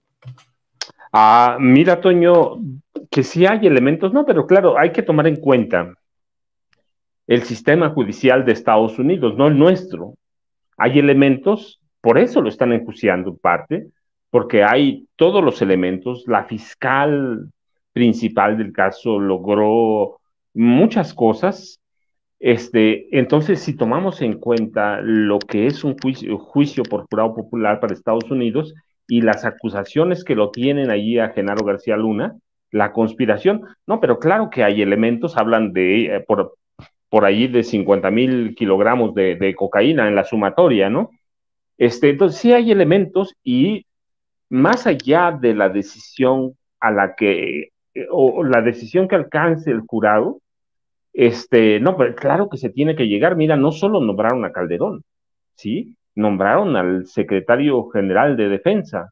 Ah, mira, Toño, que sí hay elementos, no, pero claro, hay que tomar en cuenta el sistema judicial de Estados Unidos, no el nuestro. Hay elementos, por eso lo están enjuiciando en parte, porque hay todos los elementos. La fiscal principal del caso logró muchas cosas. Este, entonces, si tomamos en cuenta lo que es un juicio, por jurado popular para Estados Unidos y las acusaciones que lo tienen allí a Genaro García Luna, la conspiración, no, pero claro que hay elementos, hablan de, eh, por, por allí de 50 mil kilogramos de, cocaína en la sumatoria, ¿no? Este, entonces, sí hay elementos y más allá de la decisión a la que, eh, o la decisión que alcance el jurado, este, no, pero claro que se tiene que llegar. Mira, no solo nombraron a Calderón, ¿sí? Nombraron al secretario general de defensa,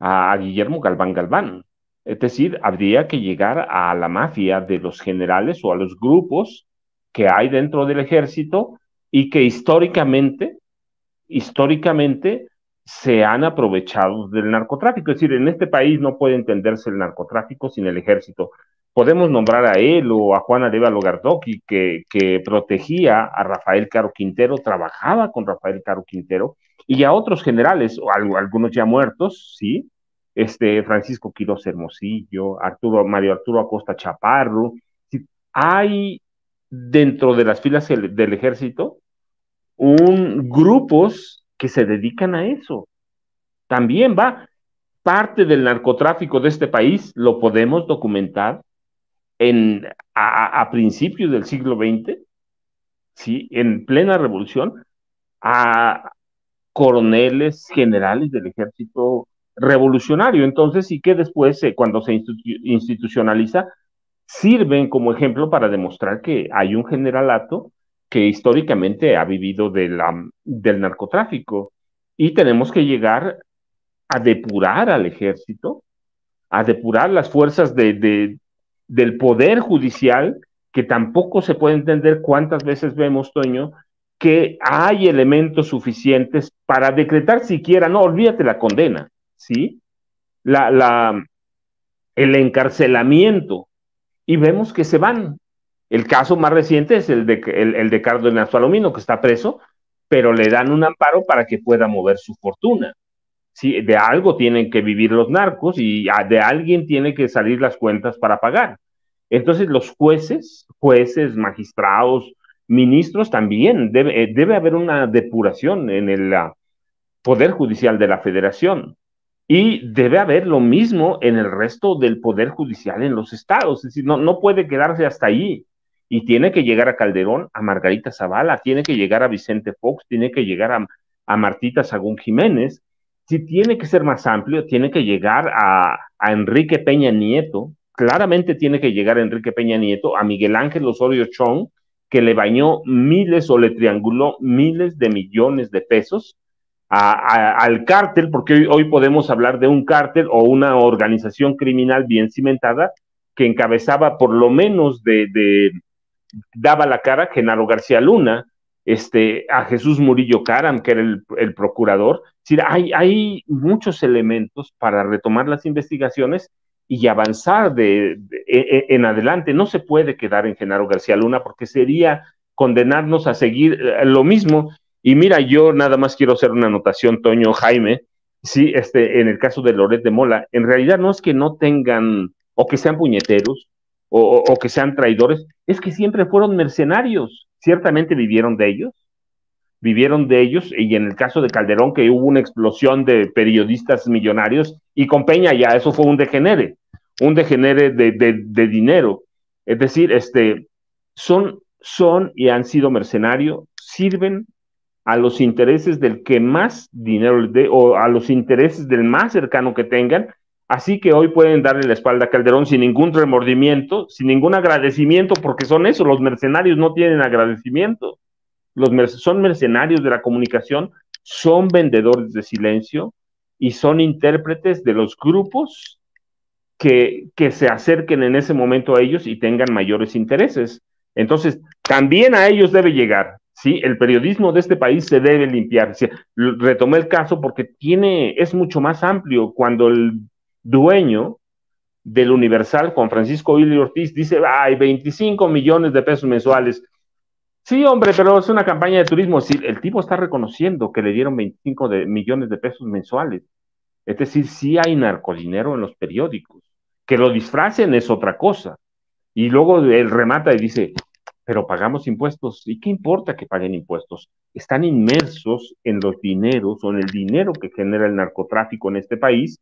a Guillermo Galván Galván. Es decir, habría que llegar a la mafia de los generales o a los grupos que hay dentro del ejército y que históricamente, históricamente se han aprovechado del narcotráfico. Es decir, en este país no puede entenderse el narcotráfico sin el ejército podemos nombrar a él o a Juana Arevalo Gardoki que, protegía a Rafael Caro Quintero, trabajaba con Rafael Caro Quintero, y a otros generales, o algunos ya muertos, sí, este, Francisco Quiroz Hermosillo, Arturo, Mario Arturo Acosta Chaparro, hay dentro de las filas del ejército un grupos que se dedican a eso. También va parte del narcotráfico de este país, lo podemos documentar a, principios del siglo XX, en plena revolución, a coroneles, generales del ejército revolucionario. Entonces, y que después, eh, cuando se institucionaliza, sirven como ejemplo para demostrar que hay un generalato que históricamente ha vivido del narcotráfico. Y tenemos que llegar a depurar al ejército, a depurar las fuerzas de, del Poder Judicial, que tampoco se puede entender cuántas veces vemos, Toño, que hay elementos suficientes para decretar siquiera, no, olvídate la condena, ¿sí? La, la, el encarcelamiento. Y vemos que se van. El caso más reciente es el de, el, el de Alomino, que está preso, pero le dan un amparo para que pueda mover su fortuna de algo tienen que vivir los narcos y ah, de alguien tienen que salir las cuentas para pagar. Entonces los jueces, jueces, magistrados, ministros también, debe, eh, debe haber una depuración en el ah, Poder Judicial de la Federación. Y debe haber lo mismo en el resto del Poder Judicial en los estados. Es decir, no, no puede quedarse hasta ahí. Y tiene que llegar a Calderón, a Margarita Zavala, tiene que llegar a Vicente Fox, tiene que llegar a, a Martita Sagún Jiménez, si tiene que ser más amplio, tiene que llegar a, Enrique Peña Nieto, claramente tiene que llegar a Enrique Peña Nieto, a Miguel Ángel Osorio Chong, que le bañó miles o le trianguló miles de millones de pesos al cártel, porque hoy, podemos hablar de un cártel o una organización criminal bien cimentada que encabezaba por lo menos de, daba la cara Genaro García Luna, este, a Jesús Murillo Caram, que era el, procurador. hay, hay, muchos elementos para retomar las investigaciones y avanzar de, e, e, en adelante. No se puede quedar en Genaro García Luna porque sería condenarnos a seguir eh, lo mismo. Y mira, yo nada más quiero hacer una anotación, Toño Jaime. Sí, este, en el caso de Loret de Mola, en realidad no es que no tengan o que sean puñeteros o que sean traidores, es que siempre fueron mercenarios ciertamente vivieron de ellos, vivieron de ellos, y en el caso de Calderón, que hubo una explosión de periodistas millonarios, y con Peña ya eso fue un degenere, un degenere de, dinero. Es decir, este, son, son y han sido mercenarios, sirven a los intereses del que más dinero le dé o a los intereses del más cercano que tengan Así que hoy pueden darle la espalda a Calderón sin ningún remordimiento, sin ningún agradecimiento, porque son eso, los mercenarios no tienen agradecimiento. Los son mercenarios de la comunicación, son vendedores de silencio y son intérpretes de los grupos que, se acerquen en ese momento a ellos y tengan mayores intereses. Entonces, también a ellos debe llegar, ¿sí? El periodismo de este país se debe limpiar. retomé el caso porque tiene, es mucho más amplio. Cuando el dueño del Universal, con Francisco Ili Ortiz, dice, hay 25 millones de pesos mensuales. Sí, hombre, pero es una campaña de turismo. el tipo está reconociendo que le dieron 25 millones de pesos mensuales. Es decir, sí hay narcodinero en los periódicos. Que lo disfracen es otra cosa. Y luego él remata y dice, pero pagamos impuestos. ¿Y qué importa que paguen impuestos? Están inmersos en los dineros o en el dinero que genera el narcotráfico en este país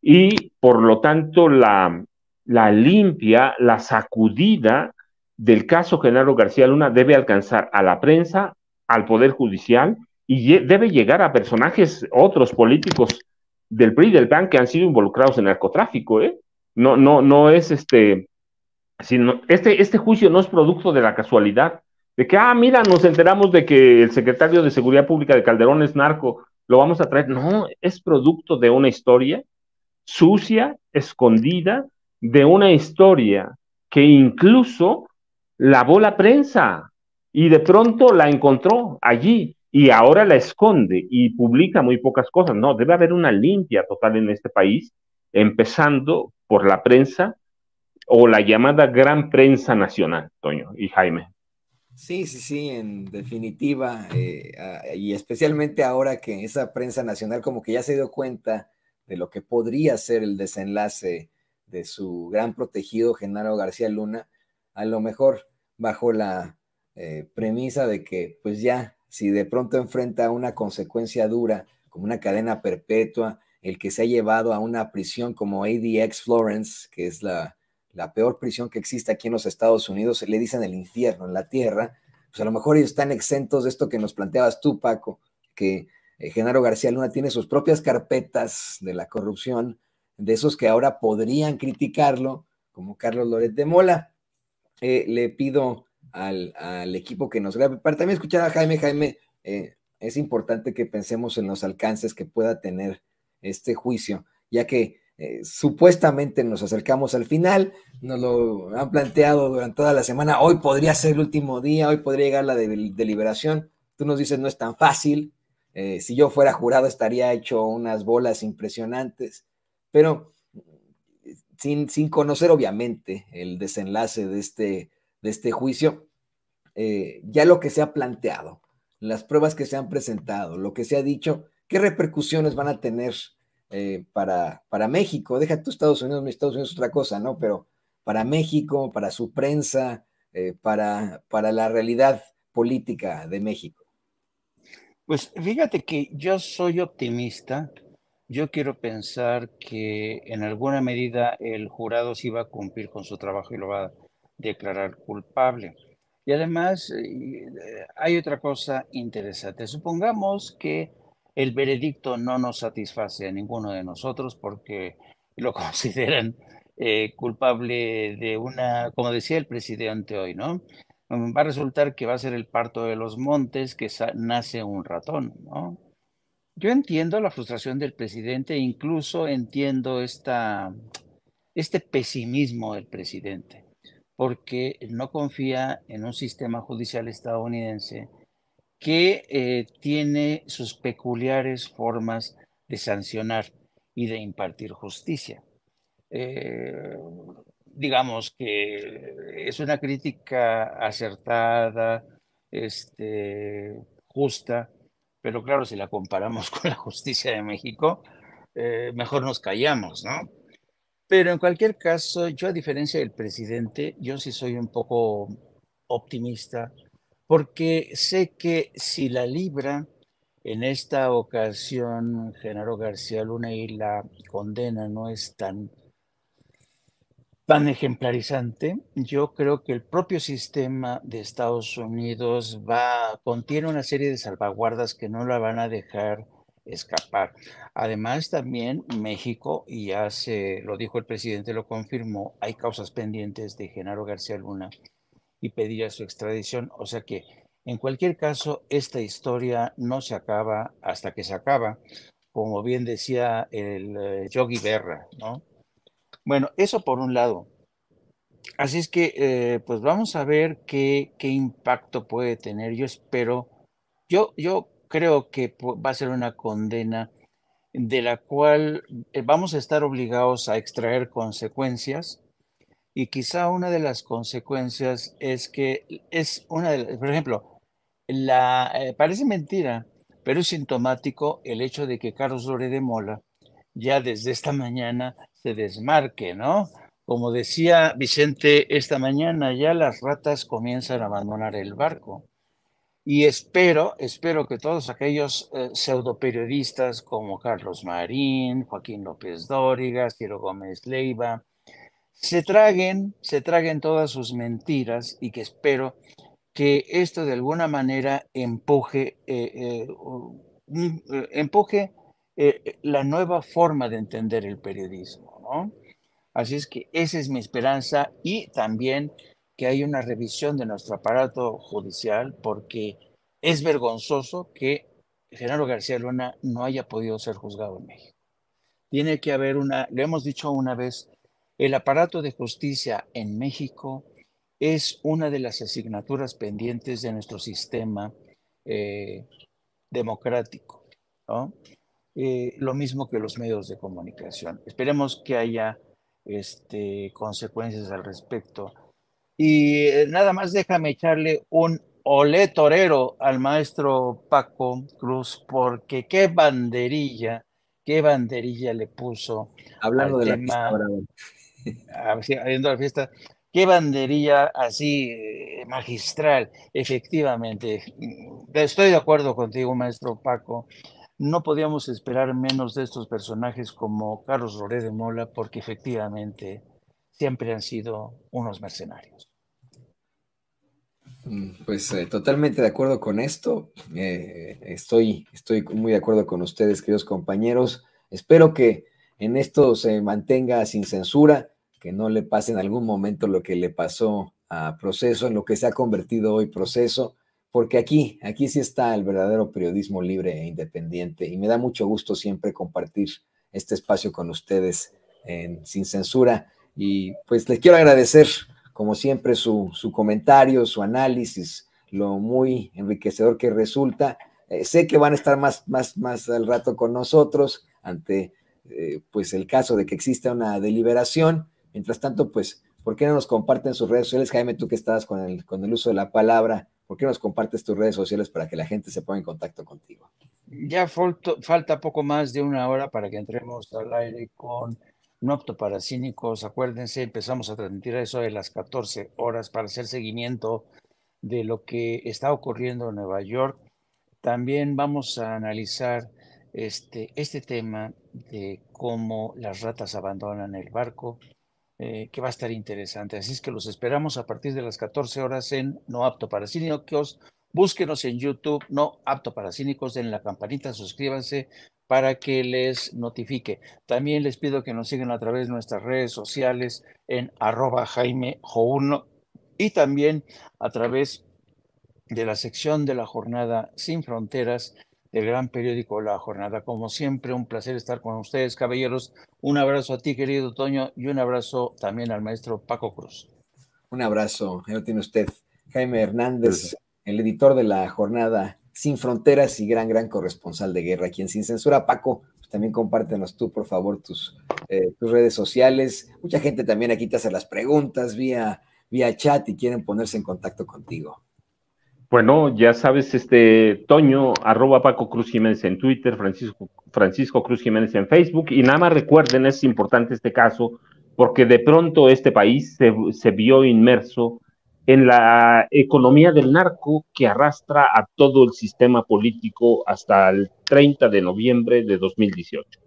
y por lo tanto la, limpia, la sacudida del caso Genaro García Luna debe alcanzar a la prensa, al Poder Judicial y debe llegar a personajes, otros políticos del PRI y del PAN que han sido involucrados en narcotráfico. ¿eh? No, no, no es este, sino este, este juicio no es producto de la casualidad, de que, ah, mira, nos enteramos de que el secretario de Seguridad Pública de Calderón es narco, lo vamos a traer. No, es producto de una historia sucia, escondida, de una historia que incluso lavó la prensa y de pronto la encontró allí y ahora la esconde y publica muy pocas cosas. No, debe haber una limpia total en este país, empezando por la prensa o la llamada gran prensa nacional, Toño y Jaime. Sí, sí, sí, en definitiva, eh, y especialmente ahora que esa prensa nacional como que ya se dio cuenta de lo que podría ser el desenlace de su gran protegido Genaro García Luna, a lo mejor bajo la eh, premisa de que, pues ya, si de pronto enfrenta una consecuencia dura, como una cadena perpetua, el que se ha llevado a una prisión como ADX Florence, que es la, peor prisión que existe aquí en los Estados Unidos, le dicen el infierno, en la tierra, pues a lo mejor ellos están exentos de esto que nos planteabas tú, Paco, que eh, Genaro García Luna tiene sus propias carpetas de la corrupción, de esos que ahora podrían criticarlo, como Carlos Loret de Mola. Eh, le pido al, equipo que nos grabe, para también escuchar a Jaime, Jaime, eh, es importante que pensemos en los alcances que pueda tener este juicio, ya que supuestamente nos acercamos al final, nos lo han planteado durante toda la semana, hoy podría ser el último día, hoy podría llegar la deliberación, tú nos dices no es tan fácil, eh, si yo fuera jurado estaría hecho unas bolas impresionantes, pero sin, conocer obviamente el desenlace de este, de este juicio, eh, ya lo que se ha planteado, las pruebas que se han presentado, lo que se ha dicho, qué repercusiones van a tener eh, para, para México, deja tú Estados Unidos, Estados Unidos es otra cosa, ¿no? Pero para México, para su prensa, para, para la realidad política de México. Pues fíjate que yo soy optimista. Yo quiero pensar que en alguna medida el jurado sí va a cumplir con su trabajo y lo va a declarar culpable. Y además eh, hay otra cosa interesante. Supongamos que el veredicto no nos satisface a ninguno de nosotros porque lo consideran eh, culpable de una, como decía el presidente hoy, ¿no? va a resultar que va a ser el parto de los montes que nace un ratón, ¿no? Yo entiendo la frustración del presidente, incluso entiendo este pesimismo del presidente, porque no confía en un sistema judicial estadounidense que eh, tiene sus peculiares formas de sancionar y de impartir justicia. Eh, digamos que es una crítica acertada, este, justa, pero claro, si la comparamos con la justicia de México, eh, mejor nos callamos, ¿no? Pero en cualquier caso, yo a diferencia del presidente, yo sí soy un poco optimista, porque sé que si la libra en esta ocasión Genaro García Luna y la condena no es tan tan ejemplarizante, yo creo que el propio sistema de Estados Unidos va, contiene una serie de salvaguardas que no la van a dejar escapar. Además, también México, y ya se lo dijo el presidente, lo confirmó, hay causas pendientes de Genaro García Luna y pedía su extradición. O sea que, en cualquier caso, esta historia no se acaba hasta que se acaba, como bien decía el eh, Yogi Berra, ¿no? Bueno, eso por un lado. Así es que, eh, pues vamos a ver qué, impacto puede tener. Yo espero, yo, yo creo que va a ser una condena de la cual eh, vamos a estar obligados a extraer consecuencias. Y quizá una de las consecuencias es que es una de por ejemplo, la, eh, parece mentira, pero es sintomático el hecho de que Carlos Lore de Mola ya desde esta mañana se desmarque, ¿no? Como decía Vicente esta mañana, ya las ratas comienzan a abandonar el barco. Y espero, espero que todos aquellos eh, pseudo periodistas como Carlos Marín, Joaquín López Dóriga, Ciro Gómez Leiva, se traguen, se traguen todas sus mentiras y que espero que esto de alguna manera empuje, eh, eh, empuje la nueva forma de entender el periodismo. Así es que esa es mi esperanza y también que hay una revisión de nuestro aparato judicial porque es vergonzoso que Genaro García Luna no haya podido ser juzgado en México. Tiene que haber una, le hemos dicho una vez, el aparato de justicia en México es una de las asignaturas pendientes de nuestro sistema eh, democrático. ¿no? Eh, lo mismo que los medios de comunicación. Esperemos que haya este, consecuencias al respecto. Y eh, nada más déjame echarle un olé torero al maestro Paco Cruz, porque qué banderilla, qué banderilla le puso. Hablando de la fiesta. Ah, Hablando de la fiesta. Qué banderilla así eh, magistral, efectivamente. Mm, estoy de acuerdo contigo, maestro Paco. No podíamos esperar menos de estos personajes como Carlos Roré de Mola, porque efectivamente siempre han sido unos mercenarios. Mm, pues eh, totalmente de acuerdo con esto. Eh, estoy, estoy muy de acuerdo con ustedes, queridos compañeros. Espero que en esto se mantenga sin censura, que no le pase en algún momento lo que le pasó a Proceso, en lo que se ha convertido hoy Proceso, porque aquí, aquí sí está el verdadero periodismo libre e independiente y me da mucho gusto siempre compartir este espacio con ustedes Sin Censura y pues les quiero agradecer como siempre su, comentario, su análisis, lo muy enriquecedor que resulta. Eh, sé que van a estar más, más, más al rato con nosotros ante eh, pues el caso de que exista una deliberación. Mientras tanto, pues, ¿por qué no nos comparten sus redes sociales? Jaime, tú que estabas con el, con el uso de la palabra, ¿por qué nos compartes tus redes sociales para que la gente se ponga en contacto contigo? Ya falta poco más de una hora para que entremos al aire con Nocto para cínicos. Acuérdense, empezamos a transmitir eso de las 14 horas para hacer seguimiento de lo que está ocurriendo en Nueva York. También vamos a analizar este, este tema de cómo las ratas abandonan el barco, eh, que va a estar interesante. Así es que los esperamos a partir de las 14 horas en No Apto para Cínicos. Búsquenos en YouTube, No Apto para Cínicos, den la campanita, suscríbanse para que les notifique. También les pido que nos sigan a través de nuestras redes sociales en arroba Jaime Jouno y también a través de la sección de la jornada Sin Fronteras del gran periódico La Jornada. Como siempre, un placer estar con ustedes, caballeros. Un abrazo a ti, querido Toño, y un abrazo también al maestro Paco Cruz. Un abrazo, ahí lo tiene usted. Jaime Hernández, el editor de La Jornada Sin Fronteras y gran, gran corresponsal de guerra Quien Sin Censura. Paco, pues también compártenos tú, por favor, tus, eh, tus redes sociales. Mucha gente también aquí te hace las preguntas vía, vía chat y quieren ponerse en contacto contigo. Bueno, ya sabes, este Toño, arroba Paco Cruz Jiménez en Twitter, Francisco, Francisco Cruz Jiménez en Facebook. Y nada más recuerden, es importante este caso, porque de pronto este país se, vio inmerso en la economía del narco que arrastra a todo el sistema político hasta el 30 de noviembre de 2018.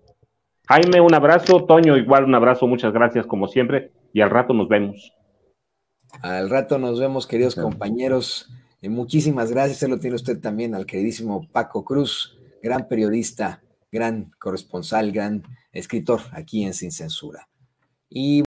Jaime, un abrazo. Toño, igual un abrazo. Muchas gracias como siempre. Y al rato nos vemos. Al rato nos vemos, queridos compañeros muchísimas gracias, se lo tiene usted también al queridísimo Paco Cruz, gran periodista, gran corresponsal, gran escritor aquí en Sin Censura. Y